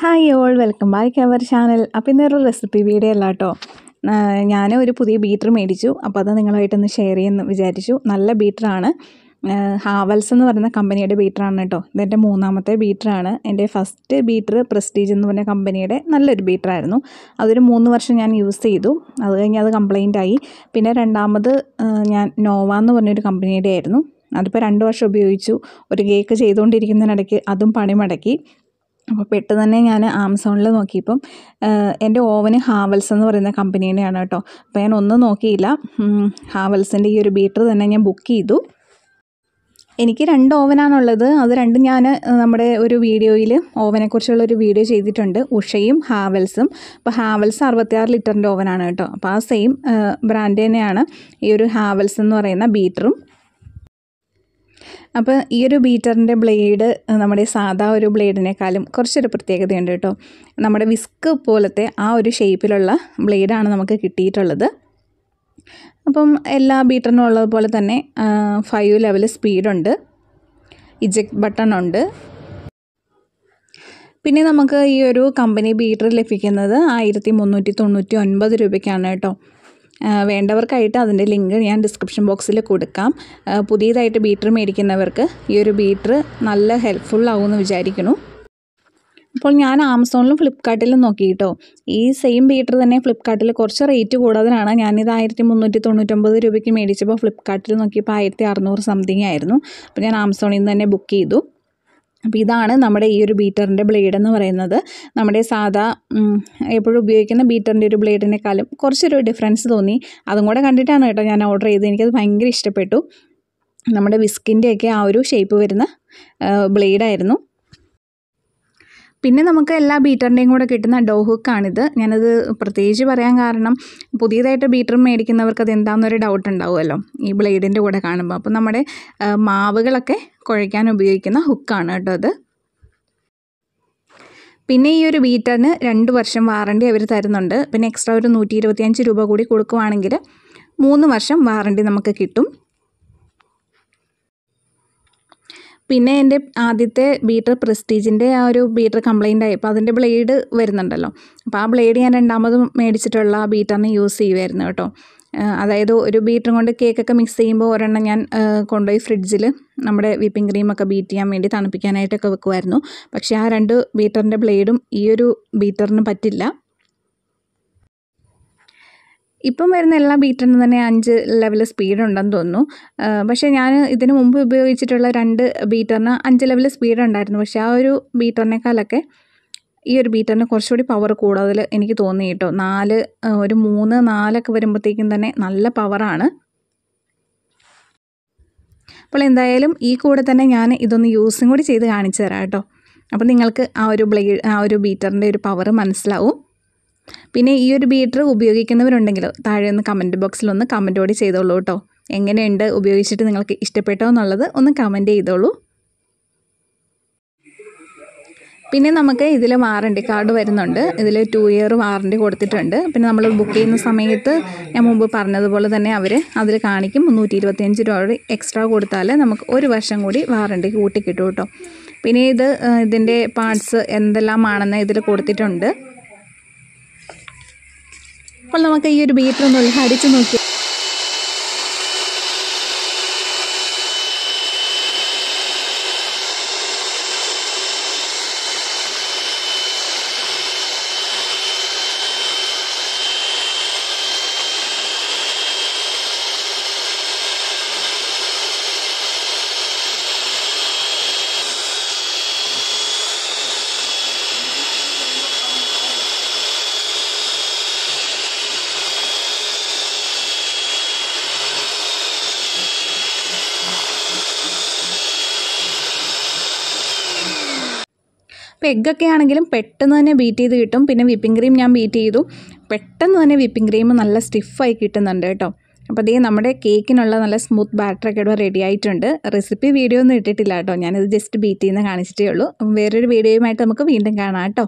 hi all welcome back our channel അപ്പം ഇന്നൊരു recipe video അല്ല കേട്ടോ ഞാൻ ഒരു പുതിയ ബീറ്റർ മേടിച്ചു അപ്പോൾ അത് നിങ്ങളായിട്ടൊന്ന് ഷെയർ ചെയ്യുമെന്ന് വിചാരിച്ചു നല്ല ബീറ്ററാണ് ഹാവൽസ് എന്ന് പറയുന്ന കമ്പനിയുടെ ബീറ്ററാണ് കേട്ടോ ഇതെൻ്റെ മൂന്നാമത്തെ ബീറ്ററാണ് എൻ്റെ ഫസ്റ്റ് ബീറ്റർ പ്രസ്റ്റീജ് എന്ന് പറഞ്ഞ കമ്പനിയുടെ നല്ലൊരു ബീറ്ററായിരുന്നു അതൊരു മൂന്ന് വർഷം ഞാൻ യൂസ് ചെയ്തു അത് കഴിഞ്ഞ് അത് കംപ്ലയിൻ്റ് ആയി പിന്നെ രണ്ടാമത് ഞാൻ നോവ എന്ന് പറഞ്ഞൊരു കമ്പനിയുടെ ആയിരുന്നു അതിപ്പോൾ രണ്ട് വർഷം ഉപയോഗിച്ചു ഒരു കേക്ക് ചെയ്തുകൊണ്ടിരിക്കുന്നതിനിടയ്ക്ക് അതും പണിമടക്കി അപ്പോൾ പെട്ടെന്ന് തന്നെ ഞാൻ ആമസോണിൽ നോക്കിയപ്പം എൻ്റെ ഓവന് ഹാവൽസ് എന്ന് പറയുന്ന കമ്പനീടെയാണ് കേട്ടോ അപ്പോൾ ഞാൻ ഒന്നും നോക്കിയില്ല ഹാവൽസിൻ്റെ ഈ ഒരു ബീറ്റർ തന്നെ ഞാൻ ബുക്ക് ചെയ്തു എനിക്ക് രണ്ട് ഓവനാണുള്ളത് അത് രണ്ടും ഞാൻ നമ്മുടെ ഒരു വീഡിയോയിൽ ഓവനെക്കുറിച്ചുള്ള ഒരു വീഡിയോ ചെയ്തിട്ടുണ്ട് ഉഷയും ഹാവൽസും അപ്പോൾ ഹാവൽസ് അറുപത്തിയാറ് ലിറ്ററിൻ്റെ ഓവനാണ് കേട്ടോ അപ്പോൾ ആ സെയിം ബ്രാൻഡ് തന്നെയാണ് ഈ ഒരു ഹാവൽസ് എന്ന് പറയുന്ന ബീറ്ററും അപ്പോൾ ഈ ഒരു ബീറ്ററിൻ്റെ ബ്ലേഡ് നമ്മുടെ സാധാ ഒരു ബ്ലേഡിനേക്കാളും കുറച്ചൊരു പ്രത്യേകതയുണ്ട് കേട്ടോ നമ്മുടെ വിസ്ക് പോലത്തെ ആ ഒരു ഷേപ്പിലുള്ള ബ്ലേഡാണ് നമുക്ക് കിട്ടിയിട്ടുള്ളത് അപ്പം എല്ലാ ബീറ്ററിനും ഉള്ളതുപോലെ തന്നെ ഫൈവ് ലെവൽ സ്പീഡുണ്ട് ഇജക്ട് ബട്ടൺ ഉണ്ട് പിന്നെ നമുക്ക് ഈ ഒരു കമ്പനി ബീറ്റർ ലഭിക്കുന്നത് ആയിരത്തി മുന്നൂറ്റി തൊണ്ണൂറ്റി ഒൻപത് രൂപയ്ക്കാണ് കേട്ടോ വേണ്ടവർക്കായിട്ട് അതിൻ്റെ ലിങ്ക് ഞാൻ ഡിസ്ക്രിപ്ഷൻ ബോക്സിൽ കൊടുക്കാം പുതിയതായിട്ട് ബീറ്റർ മേടിക്കുന്നവർക്ക് ഈ ഒരു ബീറ്റർ നല്ല എന്ന് വിചാരിക്കുന്നു അപ്പോൾ ഞാൻ ആമസോണിലും ഫ്ലിപ്കാർട്ടിലും നോക്കിയിട്ടോ ഈ സെയിം ബീറ്റർ തന്നെ ഫ്ലിപ്കാർട്ടിൽ കുറച്ച് റേറ്റ് കൂടുതലാണ് ഞാനിത് ആയിരത്തി മുന്നൂറ്റി തൊണ്ണൂറ്റൊമ്പത് രൂപയ്ക്ക് മേടിച്ചപ്പോൾ ഫ്ലിപ്കാർട്ടിൽ നോക്കിയപ്പോൾ ആയിരത്തി അറുന്നൂറ് സംതിങ് ആയിരുന്നു അപ്പോൾ ഞാൻ ആമസോണിൽ നിന്ന് തന്നെ ബുക്ക് ചെയ്തു അപ്പോൾ ഇതാണ് നമ്മുടെ ഈ ഒരു ബീറ്ററിൻ്റെ ബ്ലേഡ് എന്ന് പറയുന്നത് നമ്മുടെ സാധാ എപ്പോഴും ഉപയോഗിക്കുന്ന ബീറ്ററിൻ്റെ ഒരു ബ്ലേഡിനേക്കാളും കുറച്ചൊരു ഡിഫറൻസ് തോന്നി അതും കൂടെ കണ്ടിട്ടാണ് കേട്ടോ ഞാൻ ഓർഡർ ചെയ്തത് എനിക്കത് ഭയങ്കര ഇഷ്ടപ്പെട്ടു നമ്മുടെ വിസ്കിൻ്റെയൊക്കെ ആ ഒരു ഷേപ്പ് വരുന്ന ബ്ലേഡായിരുന്നു പിന്നെ നമുക്ക് എല്ലാ ബീറ്ററിൻ്റെയും കൂടെ കിട്ടുന്ന ഡോ ഹുക്കാണിത് ഞാനത് പ്രത്യേകിച്ച് പറയാൻ കാരണം പുതിയതായിട്ട് ബീറ്റർ മേടിക്കുന്നവർക്ക് അത് എന്താണെന്നൊരു ഡൗട്ട് ഉണ്ടാവുമല്ലോ ഈ ബ്ലേഡിൻ്റെ കൂടെ കാണുമ്പോൾ അപ്പോൾ നമ്മുടെ മാവുകളൊക്കെ കുഴയ്ക്കാൻ ഉപയോഗിക്കുന്ന ഹുക്കാണ് കേട്ടോ അത് പിന്നെ ഈ ഒരു ബീറ്ററിന് രണ്ട് വർഷം വാറണ്ടി അവർ തരുന്നുണ്ട് പിന്നെ എക്സ്ട്രാ ഒരു നൂറ്റി ഇരുപത്തിയഞ്ച് രൂപ കൂടി കൊടുക്കുവാണെങ്കിൽ മൂന്ന് വർഷം വാറണ്ടി നമുക്ക് കിട്ടും പിന്നെ എൻ്റെ ആദ്യത്തെ ബീറ്റർ പ്രസ്റ്റീജിൻ്റെ ആ ഒരു ബീറ്റർ കംപ്ലൈൻ്റ് ആയപ്പോൾ അതിൻ്റെ ബ്ലേഡ് വരുന്നുണ്ടല്ലോ അപ്പോൾ ആ ബ്ലേഡ് ഞാൻ രണ്ടാമതും മേടിച്ചിട്ടുള്ള ആ ബീറ്ററിനെ യൂസ് ചെയ്യുമായിരുന്നു കേട്ടോ അതായത് ഒരു ബീറ്റർ കൊണ്ട് കേക്കൊക്കെ മിക്സ് ചെയ്യുമ്പോൾ ഒരെണ്ണം ഞാൻ കൊണ്ടുപോയി ഫ്രിഡ്ജിൽ നമ്മുടെ വിപ്പിംഗ് ക്രീമൊക്കെ ബീറ്റ് ചെയ്യാൻ വേണ്ടി തണുപ്പിക്കാനായിട്ടൊക്കെ വെക്കുമായിരുന്നു പക്ഷേ ആ രണ്ട് ബീറ്ററിൻ്റെ ബ്ലേഡും ഈ ഒരു ബീറ്ററിന് പറ്റില്ല ഇപ്പം വരുന്ന എല്ലാ ബീറ്ററിനും തന്നെ അഞ്ച് ലെവൽ സ്പീഡ് ഉണ്ടെന്ന് തോന്നുന്നു പക്ഷേ ഞാൻ ഇതിനു മുമ്പ് ഉപയോഗിച്ചിട്ടുള്ള രണ്ട് ബീറ്ററിന് അഞ്ച് ലെവൽ സ്പീഡ് ഉണ്ടായിരുന്നു പക്ഷേ ആ ഒരു ബീറ്ററിനേക്കാളൊക്കെ ഈ ഒരു ബീറ്ററിന് കുറച്ചുകൂടി പവർ കൂടുതൽ എനിക്ക് തോന്നി കേട്ടോ നാല് ഒരു മൂന്ന് നാലൊക്കെ വരുമ്പോഴത്തേക്കും തന്നെ നല്ല പവറാണ് അപ്പോൾ എന്തായാലും ഈ കൂടെ തന്നെ ഞാൻ ഇതൊന്ന് യൂസും കൂടി ചെയ്ത് കാണിച്ചു തരാം കേട്ടോ അപ്പോൾ നിങ്ങൾക്ക് ആ ഒരു ബ്ലേഡ് ആ ഒരു ബീറ്ററിൻ്റെ ഒരു പവർ മനസ്സിലാവും പിന്നെ ഈ ഒരു ബീറ്റർ ഉപയോഗിക്കുന്നവരുണ്ടെങ്കിലോ താഴെ ഒന്ന് കമൻറ്റ് ബോക്സിലൊന്ന് കമൻറ്റോടി ചെയ്തോളൂ കേട്ടോ എങ്ങനെയുണ്ട് ഉപയോഗിച്ചിട്ട് നിങ്ങൾക്ക് ഇഷ്ടപ്പെട്ടോ എന്നുള്ളത് ഒന്ന് കമൻറ്റ് ചെയ്തോളൂ പിന്നെ നമുക്ക് ഇതിൽ വാറണ്ടി കാർഡ് വരുന്നുണ്ട് ഇതിൽ ടു ഇയർ വാറണ്ടി കൊടുത്തിട്ടുണ്ട് പിന്നെ നമ്മൾ ബുക്ക് ചെയ്യുന്ന സമയത്ത് ഞാൻ മുമ്പ് പറഞ്ഞതുപോലെ തന്നെ അവർ അതിൽ കാണിക്കും മുന്നൂറ്റി ഇരുപത്തിയഞ്ച് രൂപ എക്സ്ട്രാ കൊടുത്താൽ നമുക്ക് ഒരു വർഷം കൂടി വാറണ്ടി കൂട്ടി കിട്ടും കേട്ടോ പിന്നെ ഇത് ഇതിൻ്റെ പാർട്സ് എന്തെല്ലാമാണെന്ന് ഇതിൽ കൊടുത്തിട്ടുണ്ട് അപ്പോൾ നമുക്ക് ഈ ഒരു ഒന്ന് അടിച്ചു നോക്കി അപ്പോൾ എഗ്ഗൊക്കെ ആണെങ്കിലും പെട്ടെന്ന് തന്നെ ബീറ്റ് ചെയ്ത് കിട്ടും പിന്നെ വിപ്പിംഗ് ക്രീം ഞാൻ ബീറ്റ് ചെയ്തു പെട്ടെന്ന് തന്നെ വിപ്പിംഗ് ക്രീം നല്ല സ്റ്റിഫായി കിട്ടുന്നുണ്ട് കേട്ടോ അപ്പോൾ അതേ നമ്മുടെ കേക്കിനുള്ള നല്ല സ്മൂത്ത് ഒക്കെ ഇവിടെ റെഡി ആയിട്ടുണ്ട് റെസിപ്പി വീഡിയോ ഒന്നും ഇട്ടിട്ടില്ല കേട്ടോ ഞാനിത് ജസ്റ്റ് ബീറ്റ് ചെയ്യുന്ന കാണിച്ചിട്ടേ ഉള്ളൂ വേറൊരു വീഡിയോയുമായിട്ട് നമുക്ക് വീണ്ടും കാണാം കേട്ടോ